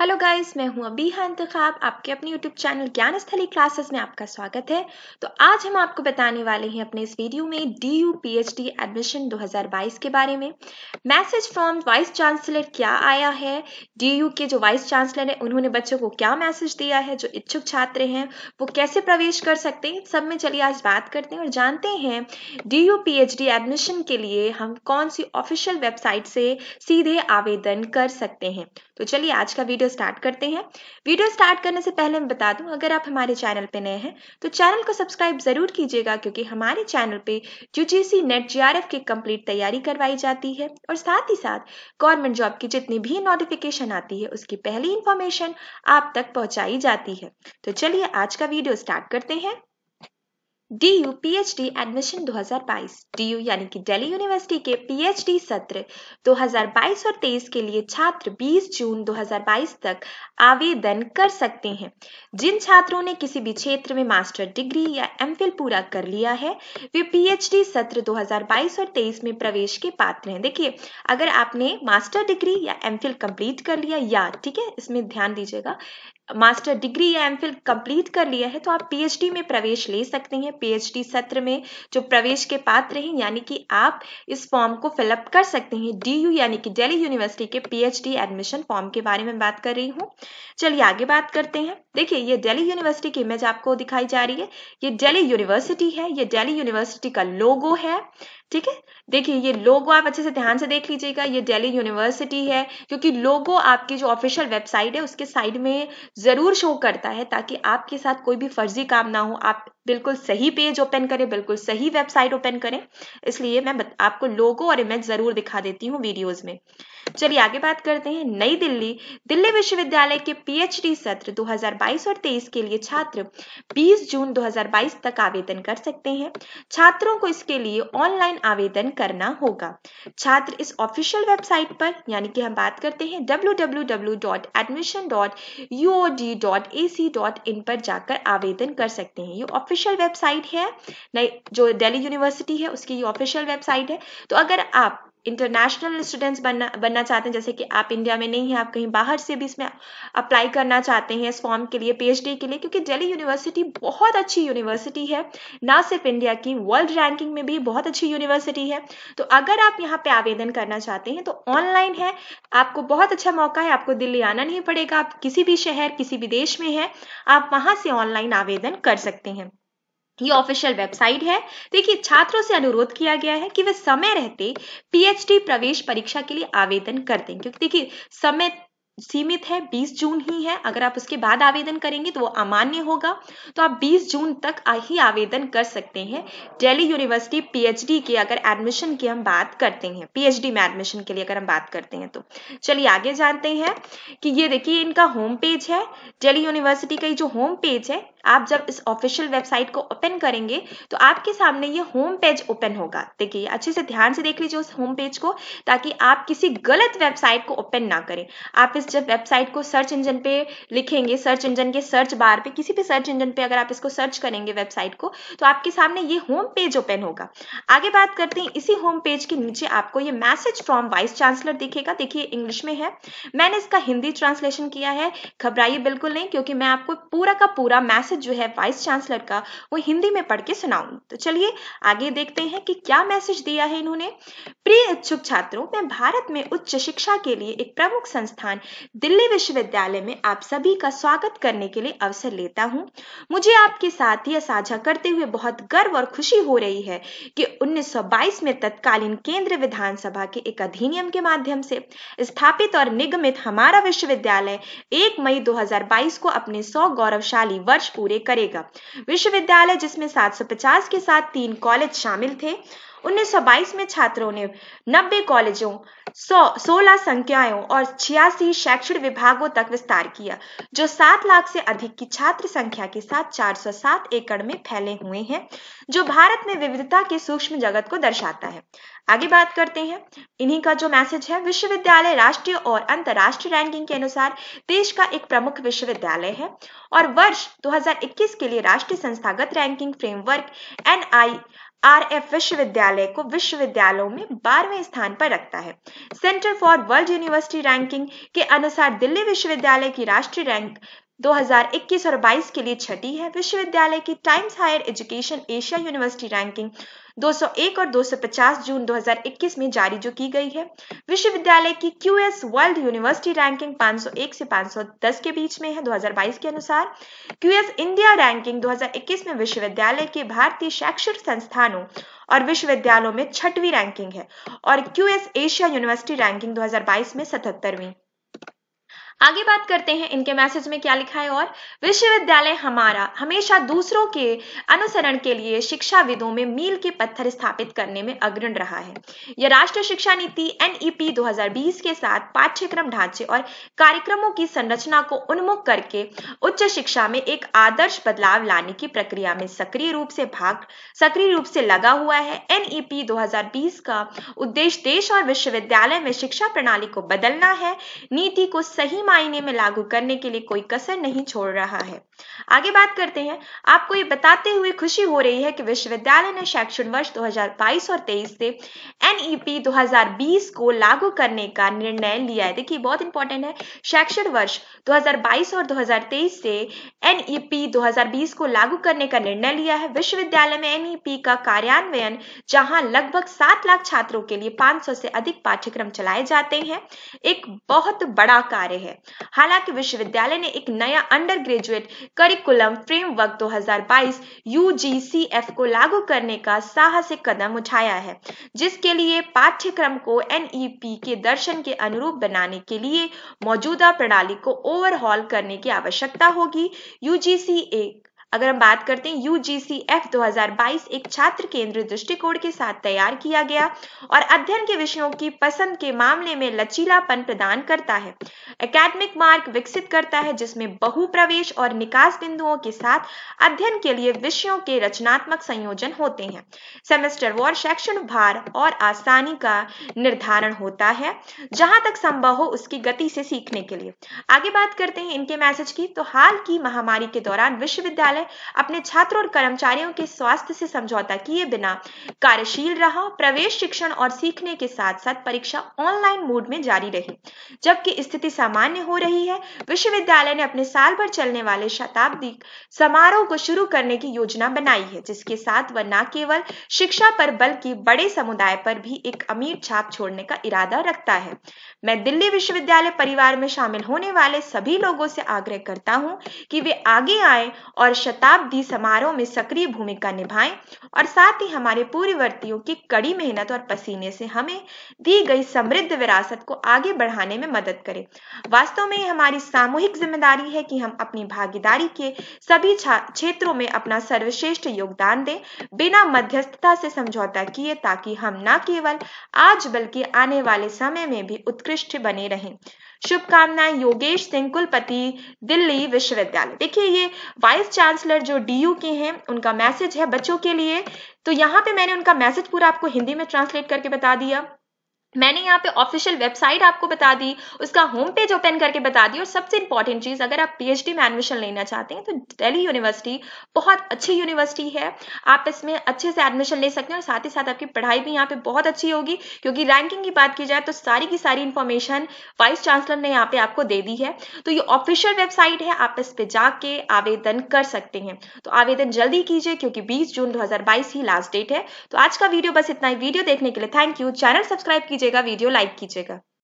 Hello guys मैं हूं अबीहा इंतखाब आपके अपने यूट्यूब चैनल ज्ञान स्थली क्लासेस में आपका स्वागत है तो आज हम आपको बताने वाले हैं अपने इस वीडियो में D U P H D admission 2022 के बारे में मैसेज फ्रॉम वाइस चांसलर क्या आया है डी यू के जो वाइस चांसलर है उन्होंने बच्चों को क्या मैसेज दिया है जो इच्छुक छात्र हैं वो कैसे प्रवेश कर सकते हैं सब में चलिए आज बात करते हैं और जानते हैं D U P H D admission के लिए हम कौन सी ऑफिशियल वेबसाइट से सीधे आवेदन कर सकते हैं तो चलिए आज का वीडियो वीडियो स्टार्ट करते हैं वीडियो स्टार्ट करने से पहले मैं बता दूं अगर आप हमारे चैनल पे नए हैं तो चैनल को सब्सक्राइब जरूर कीजिएगा क्योंकि हमारे चैनल पे यूजीसी नेट जीआरएफ की कंप्लीट तैयारी करवाई जाती है और साथ ही साथ गवर्नमेंट जॉब की जितनी भी नोटिफिकेशन आती है उसकी पहली इंफॉर्मेशन आप तक पहुंचाई जाती है तो चलिए आज का वीडियो स्टार्ट करते हैं D U P H D admission D U यानी कि दिल्ली यूनिवर्सिटी के पीएचडी सत्र 2022 और 23 के लिए छात्र 20 जून 2022 तक आवेदन कर सकते हैं जिन छात्रों ने किसी भी क्षेत्र में मास्टर डिग्री या एम पूरा कर लिया है वे पीएचडी सत्र 2022 और 23 में प्रवेश के पात्र हैं देखिए अगर आपने मास्टर डिग्री या एम कंप्लीट कर लिया या ठीक है इसमें ध्यान दीजिएगा मास्टर डिग्री या एमफिल कंप्लीट कर लिया है तो आप पीएचडी में प्रवेश ले सकते हैं पीएचडी सत्र में जो प्रवेश के पात्र हैं यानी कि आप इस फॉर्म को फिलअप कर सकते हैं डीयू यानी कि दिल्ली यूनिवर्सिटी के पीएचडी एडमिशन फॉर्म के बारे में बात कर रही हूँ चलिए आगे बात करते हैं देखिए ये दिल्ली यूनिवर्सिटी की इमेज आपको दिखाई जा रही है ये डेली यूनिवर्सिटी है ये डेली यूनिवर्सिटी का लोगो है ठीक है देखिए ये लोगो आप अच्छे से ध्यान से देख लीजिएगा ये दिल्ली यूनिवर्सिटी है क्योंकि लोगो आपकी जो ऑफिशियल वेबसाइट है उसके साइड में जरूर शो करता है ताकि आपके साथ कोई भी फर्जी काम ना हो आप बिल्कुल सही पेज ओपन करें बिल्कुल सही वेबसाइट ओपन करें इसलिए मैं आपको लोगो और इमेज जरूर दिखा देती हूँ वीडियोज में चलिए आगे बात करते हैं नई दिल्ली दिल्ली विश्वविद्यालय के पीएचडी सत्र 2022 और 23 के लिए छात्र 20 जून 2022 तक आवेदन कर सकते हैं छात्रों को इसके लिए ऑनलाइन आवेदन करना होगा छात्र इस ऑफिशियल वेबसाइट पर यानी कि हम बात करते हैं www.admission.uod.ac.in पर जाकर आवेदन कर सकते हैं ये ऑफिशियल वेबसाइट है नई जो दिल्ली यूनिवर्सिटी है उसकी ये ऑफिशियल वेबसाइट है तो अगर आप इंटरनेशनल स्टूडेंट्स बनना बनना चाहते हैं जैसे कि आप इंडिया में नहीं हैं आप कहीं बाहर से भी इसमें अप्लाई करना चाहते हैं इस फॉर्म के लिए पीएचडी के लिए क्योंकि दिल्ली यूनिवर्सिटी बहुत अच्छी यूनिवर्सिटी है ना सिर्फ इंडिया की वर्ल्ड रैंकिंग में भी बहुत अच्छी यूनिवर्सिटी है तो अगर आप यहाँ पे आवेदन करना चाहते हैं तो ऑनलाइन है आपको बहुत अच्छा मौका है आपको दिल्ली आना नहीं पड़ेगा आप किसी भी शहर किसी भी देश में है आप वहां से ऑनलाइन आवेदन कर सकते हैं ये ऑफिशियल वेबसाइट है देखिए छात्रों से अनुरोध किया गया है कि वे समय रहते पीएचडी प्रवेश परीक्षा के लिए आवेदन कर दें क्योंकि देखिए समय सीमित है 20 जून ही है अगर आप उसके बाद आवेदन करेंगे तो वो अमान्य होगा तो आप 20 जून तक ही आवेदन कर सकते हैं दिल्ली यूनिवर्सिटी पीएचडी के अगर एडमिशन की हम बात करते हैं पीएचडी में एडमिशन के लिए अगर हम बात करते हैं तो चलिए आगे जानते हैं कि ये देखिए इनका होम पेज है दिल्ली यूनिवर्सिटी का ये जो होम पेज है आप जब इस ऑफिशियल वेबसाइट को ओपन करेंगे तो आपके सामने ये होम पेज ओपन होगा देखिए अच्छे से ध्यान से देख लीजिए उस होम पेज को ताकि आप किसी गलत वेबसाइट को ओपन ना करें आप इस जब वेबसाइट को सर्च इंजन पे लिखेंगे सर्च इंजन के सर्च बार पे किसी भी सर्च इंजन पे अगर आप इसको सर्च करेंगे वेबसाइट को तो आपके सामने ये होम पेज ओपन होगा आगे बात करते हैं इसी होम पेज के नीचे आपको ये मैसेज फ्रॉम वाइस चांसलर दिखेगा देखिए इंग्लिश में है मैंने इसका हिंदी ट्रांसलेशन किया है घबराइए बिल्कुल नहीं क्योंकि मैं आपको पूरा का पूरा मैसेज जो है वाइस चांसलर का वो हिंदी में पढ़ के सुनाऊंगी तो चलिए आगे देखते हैं कि क्या मैसेज दिया है इन्होंने इच्छुक छात्रों मैं भारत में उच्च शिक्षा के लिए एक प्रमुख संस्थान दिल्ली विश्वविद्यालय में आप सभी का स्वागत करने के लिए अवसर लेता हूं। मुझे आपके साथ यह साझा करते हुए बहुत गर्व और खुशी हो रही है कि 1922 में तत्कालीन केंद्र विधानसभा के एक अधिनियम के माध्यम से स्थापित और निगमित हमारा विश्वविद्यालय एक मई दो को अपने सौ गौरवशाली वर्ष पूरे करेगा विश्वविद्यालय जिसमें सात के साथ तीन कॉलेज शामिल थे 1922 में छात्रों ने 90 कॉलेजों सौ सोलह संख्याओं और छियासी शैक्षणिक विभागों तक विस्तार किया जो 7 लाख से अधिक की छात्र संख्या के साथ 407 एकड़ में फैले हुए हैं जो भारत में विविधता के सूक्ष्म जगत को दर्शाता है आगे बात करते हैं इन्हीं का जो मैसेज है विश्वविद्यालय राष्ट्रीय और अंतर्राष्ट्रीय रैंकिंग के अनुसार देश का एक प्रमुख विश्वविद्यालय है और वर्ष 2021 के लिए राष्ट्रीय संस्थागत रैंकिंग फ्रेमवर्क एन आरएफ विश्वविद्यालय को विश्वविद्यालयों में बारहवें स्थान पर रखता है Center for World University Ranking के अनुसार दिल्ली विश्वविद्यालय की राष्ट्रीय रैंक 2021 और 22 के लिए छठी है विश्वविद्यालय की Times Higher Education Asia University Ranking 201 और 250 जून 2021 में जारी जो की गई है विश्वविद्यालय की क्यूएस वर्ल्ड यूनिवर्सिटी रैंकिंग 501 से 510 के बीच में है 2022 के अनुसार क्यूएस इंडिया रैंकिंग 2021 में विश्वविद्यालय के भारतीय शैक्षणिक संस्थानों और विश्वविद्यालयों में छठवीं रैंकिंग है और क्यूएस एशिया यूनिवर्सिटी रैंकिंग दो में सतहत्तरवीं आगे बात करते हैं इनके मैसेज में क्या लिखा है और विश्वविद्यालय हमारा हमेशा दूसरों के अनुसरण के लिए शिक्षाविदों में मील के पत्थर स्थापित करने में अग्रण रहा है यह राष्ट्रीय शिक्षा नीति एनईपी e 2020 के साथ पाठ्यक्रम ढांचे और कार्यक्रमों की संरचना को उन्मुख करके उच्च शिक्षा में एक आदर्श बदलाव लाने की प्रक्रिया में सक्रिय रूप से भाग सक्रिय रूप से लगा हुआ है एनईपी e दो का उद्देश्य देश और विश्वविद्यालय में शिक्षा प्रणाली को बदलना है नीति को सही मायने में लागू करने के लिए कोई कसर नहीं छोड़ रहा है आगे बात करते हैं आपको ये बताते हुए खुशी हो रही है कि विश्वविद्यालय ने शैक्षणिक वर्ष 2022 और 23 से एनईपी 2020 को लागू करने का निर्णय लिया है देखिए बहुत इंपॉर्टेंट है शैक्षणिक वर्ष 2022 और 2023 से एनईपी 2020 को लागू करने का निर्णय लिया है विश्वविद्यालय में एनईपी का कार्यान्वयन जहां लगभग सात लाख छात्रों के लिए पांच से अधिक पाठ्यक्रम चलाए जाते हैं एक बहुत बड़ा कार्य है हालांकि विश्वविद्यालय ने एक नया undergraduate curriculum framework 2022 UGCF को लागू करने का साहसिक कदम उठाया है जिसके लिए पाठ्यक्रम को एनईपी e के दर्शन के अनुरूप बनाने के लिए मौजूदा प्रणाली को ओवरहॉल करने की आवश्यकता होगी यूजीसी एक अगर हम बात करते हैं यूजीसीएफ 2022 एक छात्र केंद्रित दृष्टिकोण के साथ तैयार किया गया और अध्ययन के विषयों की पसंद के मामले में लचीलापन प्रदान करता है एकेडमिक मार्ग विकसित करता है जिसमें बहु प्रवेश और निकास बिंदुओं के साथ अध्ययन के लिए विषयों के रचनात्मक संयोजन होते हैं सेमेस्टर वार शैक्षणिक भार और आसानी का निर्धारण होता है जहां तक संभव हो उसकी गति से सीखने के लिए आगे बात करते हैं इनके मैसेज की तो हाल की महामारी के दौरान विश्वविद्यालय विश्वविद्यालय अपने छात्र और कर्मचारियों के स्वास्थ्य से समझौता किए बिना कार्यशील रहा प्रवेश शिक्षण और सीखने के साथ साथ परीक्षा ऑनलाइन मोड में जारी रही जबकि स्थिति सामान्य हो रही है विश्वविद्यालय ने अपने साल भर चलने वाले शताब्दी समारोह को शुरू करने की योजना बनाई है जिसके साथ वह न केवल शिक्षा पर बल्कि बड़े समुदाय पर भी एक अमीर छाप छोड़ने का इरादा रखता है मैं दिल्ली विश्वविद्यालय परिवार में शामिल होने वाले सभी लोगों से आग्रह करता हूं कि वे आगे आए और शताब्दी समारोह में सक्रिय भूमिका निभाएं और साथ ही हमारे पूर्ववर्तियों की कड़ी मेहनत और पसीने से हमें दी गई समृद्ध विरासत को आगे बढ़ाने में मदद करें वास्तव में हमारी सामूहिक जिम्मेदारी है कि हम अपनी भागीदारी के सभी क्षेत्रों में अपना सर्वश्रेष्ठ योगदान दें बिना मध्यस्थता से समझौता किए ताकि हम न केवल आज बल्कि आने वाले समय में भी उत्कृष्ट बने रहें शुभकामनाएं योगेश सिंह कुलपति दिल्ली विश्वविद्यालय देखिए ये वाइस चांसलर जो डीयू के हैं उनका मैसेज है बच्चों के लिए तो यहाँ पे मैंने उनका मैसेज पूरा आपको हिंदी में ट्रांसलेट करके बता दिया मैंने यहाँ पे ऑफिशियल वेबसाइट आपको बता दी उसका होम पेज ओपन करके बता दी और सबसे इंपॉर्टेंट चीज अगर आप पीएचडी में एडमिशन लेना चाहते हैं तो दिल्ली यूनिवर्सिटी बहुत अच्छी यूनिवर्सिटी है आप इसमें अच्छे से एडमिशन ले सकते हैं और साथ ही साथ आपकी पढ़ाई भी यहाँ पे बहुत अच्छी होगी क्योंकि रैंकिंग की बात की जाए तो सारी की सारी इन्फॉर्मेशन वाइस चांसलर ने यहाँ पे आपको दे दी है तो ये ऑफिशियल वेबसाइट है आप इस पे जाके आवेदन कर सकते हैं तो आवेदन जल्दी कीजिए क्योंकि बीस जून दो ही लास्ट डेट है तो आज का वीडियो बस इतना ही वीडियो देखने के लिए थैंक यू चैनल सब्सक्राइब कीजिए कीजिएगा वीडियो लाइक कीजिएगा